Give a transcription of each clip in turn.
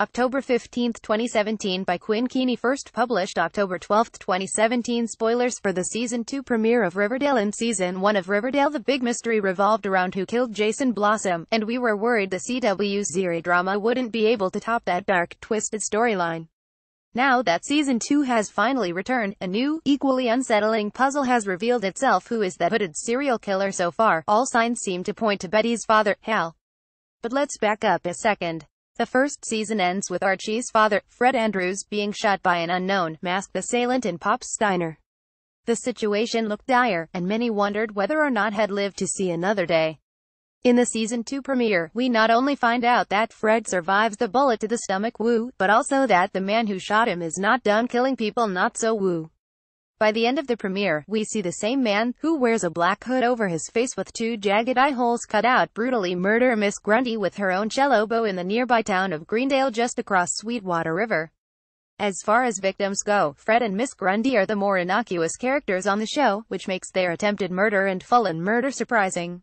October 15, 2017 by Quinn Keeney first published October 12, 2017 spoilers for the season 2 premiere of Riverdale in season 1 of Riverdale the big mystery revolved around who killed Jason Blossom, and we were worried the CW's Ziri drama wouldn't be able to top that dark, twisted storyline. Now that season 2 has finally returned, a new, equally unsettling puzzle has revealed itself who is that hooded serial killer so far, all signs seem to point to Betty's father, Hal. But let's back up a second. The first season ends with Archie's father, Fred Andrews, being shot by an unknown, masked assailant in Pop Steiner. The situation looked dire, and many wondered whether or not had lived to see another day. In the season 2 premiere, we not only find out that Fred survives the bullet to the stomach Woo, but also that the man who shot him is not done killing people not so Woo. By the end of the premiere, we see the same man, who wears a black hood over his face with two jagged eye holes cut out, brutally murder Miss Grundy with her own cello bow in the nearby town of Greendale just across Sweetwater River. As far as victims go, Fred and Miss Grundy are the more innocuous characters on the show, which makes their attempted murder and fallen murder surprising.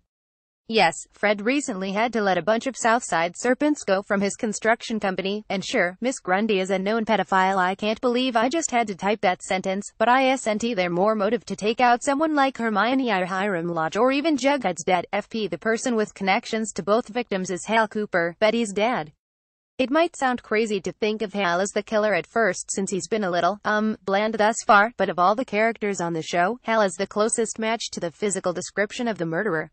Yes, Fred recently had to let a bunch of Southside serpents go from his construction company, and sure, Miss Grundy is a known pedophile I can't believe I just had to type that sentence, but isn't there more motive to take out someone like Hermione or Hiram Lodge or even Jughead's dad, FP the person with connections to both victims is Hal Cooper, Betty's dad. It might sound crazy to think of Hal as the killer at first since he's been a little, um, bland thus far, but of all the characters on the show, Hal is the closest match to the physical description of the murderer.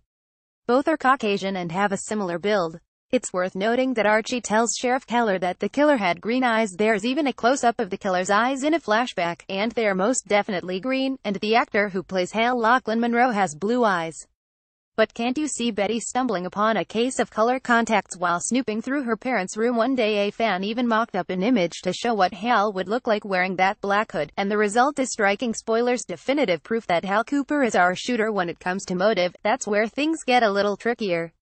Both are Caucasian and have a similar build. It's worth noting that Archie tells Sheriff Keller that the killer had green eyes. There's even a close-up of the killer's eyes in a flashback, and they are most definitely green, and the actor who plays Hale Lachlan Monroe has blue eyes. But can't you see Betty stumbling upon a case of color contacts while snooping through her parents' room one day a fan even mocked up an image to show what Hal would look like wearing that black hood, and the result is striking spoilers definitive proof that Hal Cooper is our shooter when it comes to motive, that's where things get a little trickier.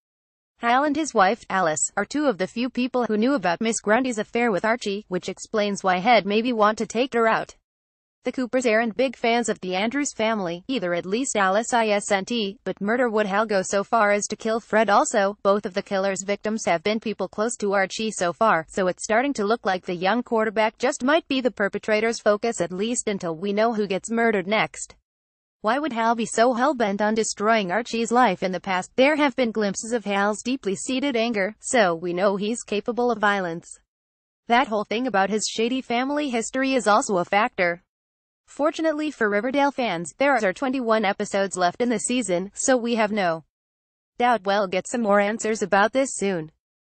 Hal and his wife, Alice, are two of the few people who knew about Miss Grundy's affair with Archie, which explains why Head maybe want to take her out. The Coopers aren't big fans of the Andrews family, either at least Alice isn't, but murder would Hal go so far as to kill Fred also. Both of the killer's victims have been people close to Archie so far, so it's starting to look like the young quarterback just might be the perpetrator's focus at least until we know who gets murdered next. Why would Hal be so hell-bent on destroying Archie's life in the past? There have been glimpses of Hal's deeply seated anger, so we know he's capable of violence. That whole thing about his shady family history is also a factor. Fortunately for Riverdale fans, there are 21 episodes left in the season, so we have no doubt we'll get some more answers about this soon.